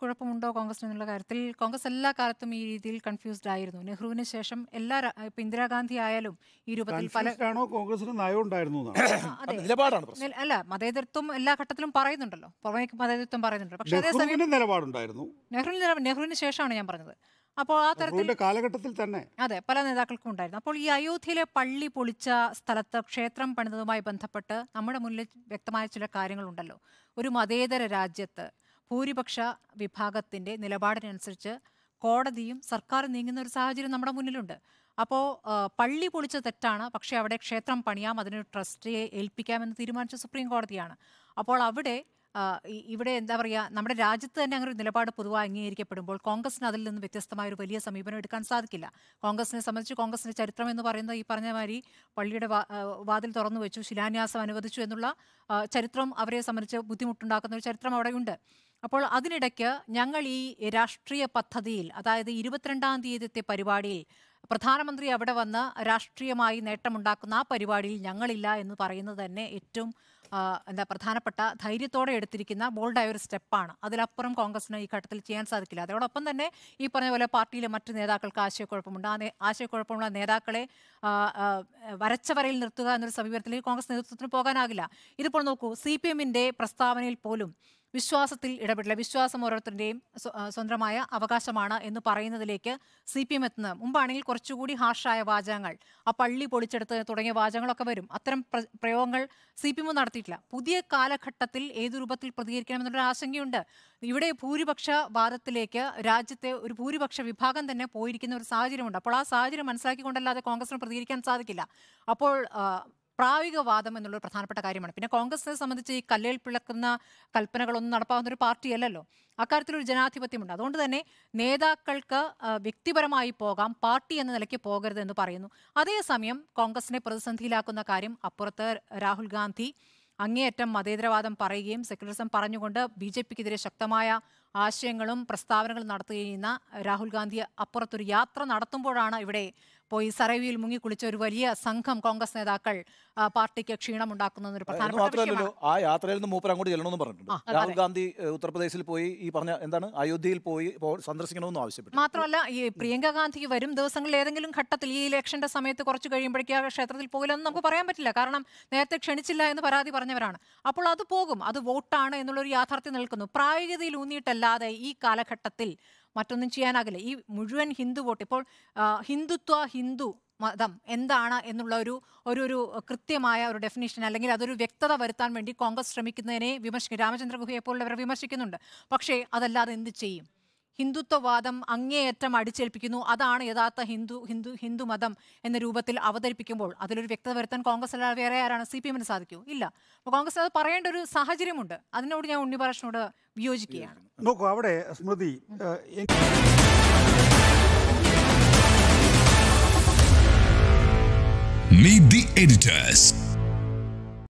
കുഴപ്പമുണ്ടോ കോൺഗ്രസ് എന്നുള്ള കാര്യത്തിൽ കോൺഗ്രസ് എല്ലാ കാലത്തും ഈ രീതിയിൽ കൺഫ്യൂസ്ഡ് ആയിരുന്നു നെഹ്റുവിന് ശേഷം എല്ലാ ഇപ്പൊ ഇന്ദിരാഗാന്ധി ആയാലും ഈ രൂപത്തിൽ പല അല്ല മതേതൃത്വം എല്ലാ ഘട്ടത്തിലും പറയുന്നുണ്ടല്ലോ പുറമേക്ക് മതേതൃത്വം പറയുന്നുണ്ടല്ലോ പക്ഷേ അതേസമയം നിലപാടുണ്ടായിരുന്നു നെഹ്റുവിന് നെഹ്റുവിന് ശേഷമാണ് ഞാൻ പറഞ്ഞത് അപ്പോൾ ആ തരത്തിൽ കാലഘട്ടത്തിൽ തന്നെ അതെ പല നേതാക്കൾക്കും ഉണ്ടായിരുന്നു അപ്പോൾ ഈ അയോധ്യയിലെ പള്ളി പൊളിച്ച സ്ഥലത്ത് ക്ഷേത്രം പണിതതുമായി ബന്ധപ്പെട്ട് നമ്മുടെ മുന്നിൽ വ്യക്തമായ ചില കാര്യങ്ങളുണ്ടല്ലോ ഒരു മതേതര രാജ്യത്ത് ഭൂരിപക്ഷ വിഭാഗത്തിൻ്റെ നിലപാടിനനുസരിച്ച് കോടതിയും സർക്കാർ നീങ്ങുന്ന ഒരു സാഹചര്യം നമ്മുടെ മുന്നിലുണ്ട് അപ്പോൾ പള്ളി പൊളിച്ച തെറ്റാണ് പക്ഷേ അവിടെ ക്ഷേത്രം പണിയാം അതിനൊരു ട്രസ്റ്റിയെ ഏൽപ്പിക്കാമെന്ന് തീരുമാനിച്ച സുപ്രീം കോടതിയാണ് അപ്പോൾ അവിടെ ഇവിടെ എന്താ പറയുക നമ്മുടെ രാജ്യത്ത് തന്നെ അങ്ങനെ ഒരു നിലപാട് പൊതുവായി അംഗീകരിക്കപ്പെടുമ്പോൾ കോൺഗ്രസിന് അതിൽ നിന്ന് വ്യത്യസ്തമായ ഒരു വലിയ സമീപനം എടുക്കാൻ സാധിക്കില്ല കോൺഗ്രസിനെ സംബന്ധിച്ച് കോൺഗ്രസിന്റെ ചരിത്രം എന്ന് പറയുന്നത് ഈ പറഞ്ഞ മാതിരി പള്ളിയുടെ വാതിൽ തുറന്നു വെച്ചു ശിലാന്യാസം അനുവദിച്ചു എന്നുള്ള ചരിത്രം അവരെ സംബന്ധിച്ച് ബുദ്ധിമുട്ടുണ്ടാക്കുന്ന ഒരു ചരിത്രം അവിടെയുണ്ട് അപ്പോൾ അതിനിടയ്ക്ക് ഞങ്ങൾ ഈ രാഷ്ട്രീയ പദ്ധതിയിൽ അതായത് ഇരുപത്തിരണ്ടാം തീയതിത്തെ പരിപാടിയിൽ പ്രധാനമന്ത്രി അവിടെ വന്ന് രാഷ്ട്രീയമായി നേട്ടമുണ്ടാക്കുന്ന ആ പരിപാടിയിൽ ഞങ്ങളില്ല എന്ന് പറയുന്നത് തന്നെ ഏറ്റവും എന്താ പ്രധാനപ്പെട്ട ധൈര്യത്തോടെ എടുത്തിരിക്കുന്ന ബോൾഡായ ഒരു സ്റ്റെപ്പാണ് അതിലപ്പുറം കോൺഗ്രസിന് ഈ ഘട്ടത്തിൽ ചെയ്യാൻ സാധിക്കില്ല അതോടൊപ്പം തന്നെ ഈ പറഞ്ഞ പോലെ പാർട്ടിയിലെ മറ്റ് നേതാക്കൾക്ക് ആശയക്കുഴപ്പമുണ്ട് ആ ആശയക്കുഴപ്പമുള്ള നേതാക്കളെ വരച്ചവരയിൽ നിർത്തുക എന്നൊരു സമീപനത്തിൽ കോൺഗ്രസ് നേതൃത്വത്തിന് പോകാനാകില്ല ഇതിപ്പോൾ നോക്കൂ സി പി എമ്മിൻ്റെ പ്രസ്താവനയിൽ പോലും വിശ്വാസത്തിൽ ഇടപെടില്ല വിശ്വാസം ഓരോരുത്തരുടെയും സ്വന്തമായ അവകാശമാണ് എന്ന് പറയുന്നതിലേക്ക് സി പി എം എത്തുന്നത് മുമ്പാണെങ്കിൽ കുറച്ചുകൂടി ഹാർഷായ വാചകങ്ങൾ ആ പള്ളി പൊളിച്ചെടുത്ത് തുടങ്ങിയ വാചകങ്ങളൊക്കെ വരും അത്തരം പ്രയോഗങ്ങൾ സി പി എം നടത്തിയിട്ടില്ല പുതിയ കാലഘട്ടത്തിൽ ഏത് രൂപത്തിൽ എന്നൊരു ആശങ്കയുണ്ട് ഇവിടെ ഭൂരിപക്ഷ വാദത്തിലേക്ക് രാജ്യത്തെ ഒരു ഭൂരിപക്ഷ വിഭാഗം തന്നെ പോയിരിക്കുന്ന ഒരു സാഹചര്യമുണ്ട് അപ്പോൾ ആ സാഹചര്യം മനസ്സിലാക്കിക്കൊണ്ടല്ലാതെ കോൺഗ്രസിന് പ്രതികരിക്കാൻ സാധിക്കില്ല അപ്പോൾ പ്രായോഗികവാദം എന്നുള്ളൊരു പ്രധാനപ്പെട്ട കാര്യമാണ് പിന്നെ കോൺഗ്രസിനെ സംബന്ധിച്ച് ഈ കല്ലേൽ പിളക്കുന്ന കൽപ്പനകളൊന്നും നടപ്പാവുന്ന ഒരു പാർട്ടിയല്ലല്ലോ അക്കാര്യത്തിലൊരു ജനാധിപത്യമുണ്ട് അതുകൊണ്ട് തന്നെ നേതാക്കൾക്ക് വ്യക്തിപരമായി പോകാം പാർട്ടി എന്ന നിലയ്ക്ക് പോകരുത് എന്ന് പറയുന്നു അതേസമയം കോൺഗ്രസിനെ പ്രതിസന്ധിയിലാക്കുന്ന കാര്യം അപ്പുറത്ത് രാഹുൽ ഗാന്ധി അങ്ങേയറ്റം മതേതരവാദം പറയുകയും സെക്യുലറിസം പറഞ്ഞുകൊണ്ട് ബി ജെ പിക്കെതിരെ ശക്തമായ ആശയങ്ങളും പ്രസ്താവനകളും നടത്തുകയും ചെയ്യുന്ന രാഹുൽ ഗാന്ധി അപ്പുറത്തൊരു യാത്ര നടത്തുമ്പോഴാണ് ഇവിടെ പോയി സറൈവിയിൽ മുങ്ങിക്കുളിച്ച ഒരു വലിയ സംഘം കോൺഗ്രസ് നേതാക്കൾ പാർട്ടിക്ക് ക്ഷീണമുണ്ടാക്കുന്ന ഒരു പ്രധാനപ്പെട്ട ആ യാത്രയിൽ നിന്ന് മൂപ്പർ അങ്ങോട്ട് ചെല്ലണമെന്ന് പറഞ്ഞിട്ടുണ്ട് രാഹുൽ ഗാന്ധി ഉത്തർപ്രദേശിൽ പോയി ഈ പറഞ്ഞ എന്താണ് അയോധ്യയിൽ പോയി സന്ദർശിക്കണമെന്ന് ആവശ്യപ്പെട്ടു മാത്രമല്ല ഈ പ്രിയങ്ക ഗാന്ധി വരും ദിവസങ്ങളിൽ ഏതെങ്കിലും ഘട്ടത്തിൽ ഈ ഇലക്ഷന്റെ സമയത്ത് കുറച്ച് കഴിയുമ്പോഴേക്കും ആ ക്ഷേത്രത്തിൽ പോകില്ലെന്ന് നമുക്ക് പറയാൻ പറ്റില്ല കാരണം നേരത്തെ ക്ഷണിച്ചില്ല എന്ന് പരാതി പറഞ്ഞവരാണ് അപ്പോൾ അത് പോകും അത് വോട്ടാണ് എന്നുള്ളൊരു യാഥാർത്ഥ്യം നിൽക്കുന്നു പ്രായോഗികതയിൽ ഊന്നിയിട്ടല്ലാതെ ഈ കാലഘട്ടത്തിൽ മറ്റൊന്നും ചെയ്യാനാകില്ല ഈ മുഴുവൻ ഹിന്ദു വോട്ട് ഇപ്പോൾ ഹിന്ദുത്വ ഹിന്ദു മതം എന്താണ് എന്നുള്ള ഒരു ഒരു ഒരു കൃത്യമായ ഒരു ഡെഫിനേഷൻ അല്ലെങ്കിൽ അതൊരു വ്യക്തത വരുത്താൻ വേണ്ടി കോൺഗ്രസ് ശ്രമിക്കുന്നതിനെ വിമർശിക്കും രാമചന്ദ്ര ഗുഹയെ പോലുള്ളവരെ വിമർശിക്കുന്നുണ്ട് പക്ഷേ അതല്ലാതെ എന്ത് ചെയ്യും ഹിന്ദുത്വവാദം അങ്ങേയറ്റം അടിച്ചേൽപ്പിക്കുന്നു അതാണ് യഥാർത്ഥ ഹിന്ദു ഹിന്ദു ഹിന്ദു മതം എന്ന രൂപത്തിൽ അവതരിപ്പിക്കുമ്പോൾ അതിലൊരു വ്യക്തത വരുത്താൻ കോൺഗ്രസ് അല്ലാതെ വേറെ ആരാണ് സി പി എമ്മിന് സാധിക്കൂ ഇല്ല അപ്പോൾ കോൺഗ്രസ് അത് പറയേണ്ട ഒരു സാഹചര്യമുണ്ട് അതിനോട് ഞാൻ ഉണ്ണിബാലകൃഷ്ണനോട് വിയോജിക്കുകയാണ് നോക്കൂ അവിടെ സ്മൃതി Meet the editors.